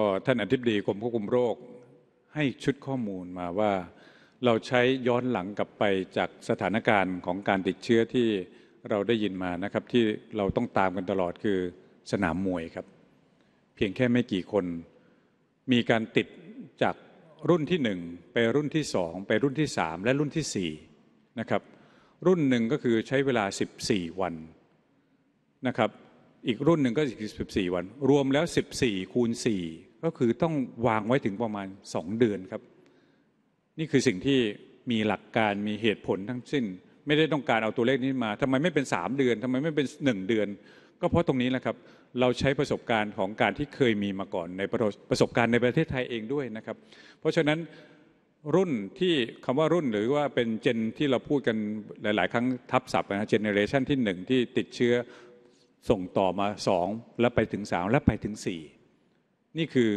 ก็ท่านอธิบดีกรมควบคุมโรค ให้ชุดข้อมูลมาว่าเราใช้ย้อนหลังกลับไปจากสถานการณ์ของการติดเชื้อที่เราได้ยินมานะครับที่เราต้องตามกันตลอดคือสนามมวยครับ เพียงแค่ไม่กี่คน มีการติดจากรุ่นที่ 1 ไปรุ่นที่ 2 ไปรุ่นที่ 3 และรุ่นที่4นะครับรุ่นหนึ่งก็คือใช้เวลา 14 วันนะครับอีกรุ่นหนึ่งก็อีก14 วัน รวมแล้ว 14คูณ4ก็คือต้องวางไว้ถึงประมาณสองเดือนครับนี่คือสิ่งที่มีหลักการมีเหตุผลทั้งสิ้น ไม่ได้ต้องการเอาตัวเลขนี้มา ทำไมไม่เป็นสามเดือน ทำไมไม่เป็นหนึ่งเดือน ก็เพราะตรงนี้แหละครับ เราใช้ประสบการณ์ของการที่เคยมีมาก่อน ในประสบการณ์ในประเทศไทยเองด้วยนะครับเพราะฉะนั้นรุ่นที่คำว่ารุ่นหรือว่าเป็นเจน ที่เราพูดกันหลายๆ ครั้งทับศัพท์นะเจเนเรชันที่หนึ่งที่ติดเชื้อส่งต่อมาสองแล้วไปถึงสามแล้วไปถึงส่นี่คือ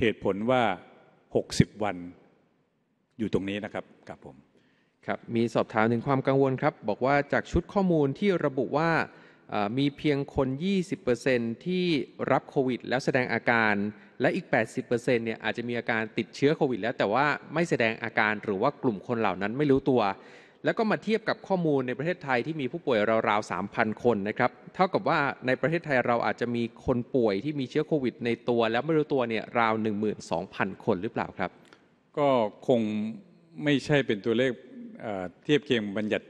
เหตุผลว่า 60 วันอยู่ตรงนี้นะครับกับผม ครับ มีสอบถามถึงความกังวลครับ บอกว่าจากชุดข้อมูลที่ระบุว่า มีเพียงคน 20%ที่รับโควิดแล้วแสดงอาการ และอีก 80%เนี่ย อาจจะมีอาการติดเชื้อโควิดแล้วแต่ว่าไม่แสดงอาการ หรือว่ากลุ่มคนเหล่านั้นไม่รู้ตัวแล้วก็มาเทียบกับข้อมูลในประเทศไทยที่มีผู้ป่วยราวๆ 3,000 คนนะครับเท่ากับว่าในประเทศไทยเราอาจจะมีคนป่วยที่มีเชื้อโควิดในตัว แล้วไม่รู้ตัวเนี่ยราว 12,000 คนหรือเปล่าครับ ก็คงไม่ใช่เป็นตัวเลขเทียบเคียงบัญญัติ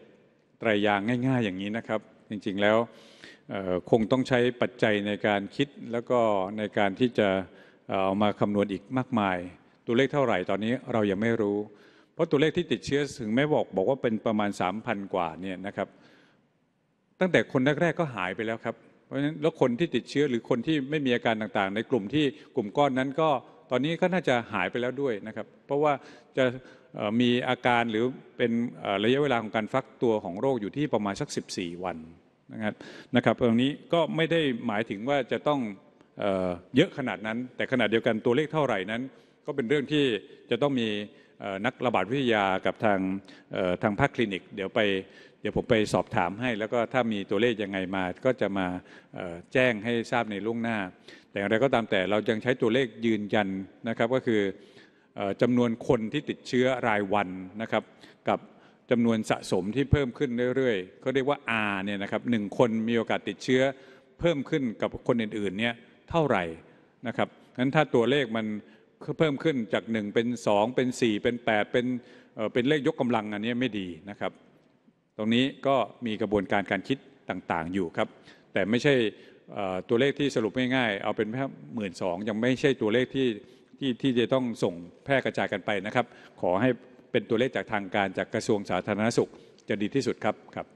ไตรายางง่ายๆ อย่างนี้นะครับ จริง ๆ แล้วคงต้องใช้ปัจจัยในการคิดแล้วก็ในการที่จะเอามาคำนวณอีกมากมาย ตัวเลขเท่าไหร่ตอนนี้เรายังไม่รู้เพราะตัวเลขที่ติดเชื้อถึงแม้บอกบอกว่าเป็นประมาณ 3,000 กว่าเนี่ยนะครับ ตั้งแต่คนแรกๆก็หายไปแล้วครับเพราะฉะนั้นแล้วคนที่ติดเชื้อหรือคนที่ไม่มีอาการต่างๆ ในกลุ่มที่กลุ่มก้อนนั้นก็ตอนนี้ก็น่าจะหายไปแล้วด้วยนะครับ เพราะว่าจะมีอาการหรือเป็นระยะเวลาของการฟักตัวของโรคอยู่ที่ประมาณสัก 14 วันนะครับนะครับตรงนี้ก็ไม่ได้หมายถึงว่าจะต้องเยอะขนาดนั้นแต่ขนาดเดียวกันตัวเลขเท่าไหร่นั้น ก็เป็นเรื่องที่จะต้องมีนักระบาดวิทยากับทางทางภาคคลินิก เดี๋ยวไปเดี๋ยวผมไปสอบถามให้ แล้วก็ถ้ามีตัวเลขยังไงมาก็จะมาแจ้งให้ทราบในล่วงหน้า แต่อย่างไรก็ตามแต่เรายังใช้ตัวเลขยืนยันนะครับก็คือจำนวนคนที่ติดเชื้อรายวันนะครับ กับจำนวนสะสมที่เพิ่มขึ้นเรื่อยๆเขาเรียกว่า R เนี่ยนะครับหนึ่งคนมีโอกาสติดเชื้อ เพิ่มขึ้นกับคนอื่นๆเนี่ยเท่าไหร่นะครับ งั้นถ้าตัวเลขมันเพิ่มขึ้นจากหนึ่งเป็นสองเป็นสี่เป็นแปดเป็นเป็นเลขยกกำลังอันนี้ไม่ดีนะครับ ตรงนี้ก็มีกระบวนการการคิดต่างๆอยู่ครับ แต่ไม่ใช่ตัวเลขที่สรุปง่ายๆ เอาเป็นแค่หมื่นสองยังไม่ใช่ตัวเลขที่ที่ที่จะต้องส่งแพร่กระจายกันไปนะครับ ขอให้เป็นตัวเลขจากทางการจากกระทรวงสาธารณสุขจะดีที่สุดครับครับ